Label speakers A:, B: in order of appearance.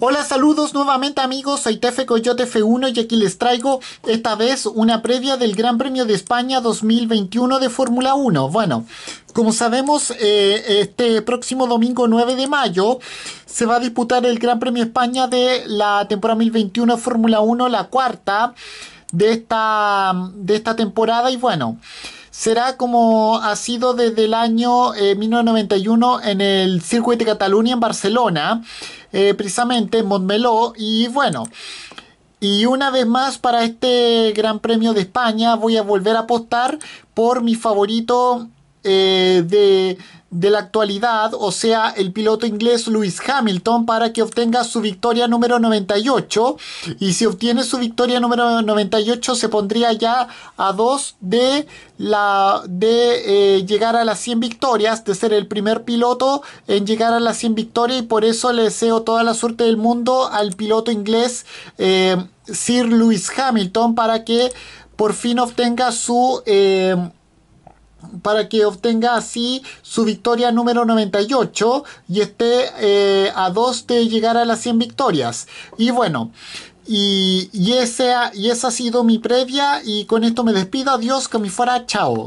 A: Hola, saludos nuevamente amigos, soy Tefe Coyote F1 y aquí les traigo esta vez una previa del Gran Premio de España 2021 de Fórmula 1. Bueno, como sabemos, eh, este próximo domingo 9 de mayo se va a disputar el Gran Premio España de la temporada 2021 Fórmula 1, la cuarta de esta, de esta temporada y bueno será como ha sido desde el año 1991 eh, en el Circuito de Cataluña en Barcelona, eh, precisamente en Montmeló, y bueno. Y una vez más para este Gran Premio de España voy a volver a apostar por mi favorito eh, de, de la actualidad, o sea, el piloto inglés Lewis Hamilton, para que obtenga su victoria número 98. Y si obtiene su victoria número 98, se pondría ya a dos de, la, de eh, llegar a las 100 victorias, de ser el primer piloto en llegar a las 100 victorias. Y por eso le deseo toda la suerte del mundo al piloto inglés eh, Sir Lewis Hamilton para que por fin obtenga su. Eh, para que obtenga así su victoria número 98 y esté eh, a dos de llegar a las 100 victorias. Y bueno, y, y esa ha sido mi previa y con esto me despido. Adiós, que me fuera, chao.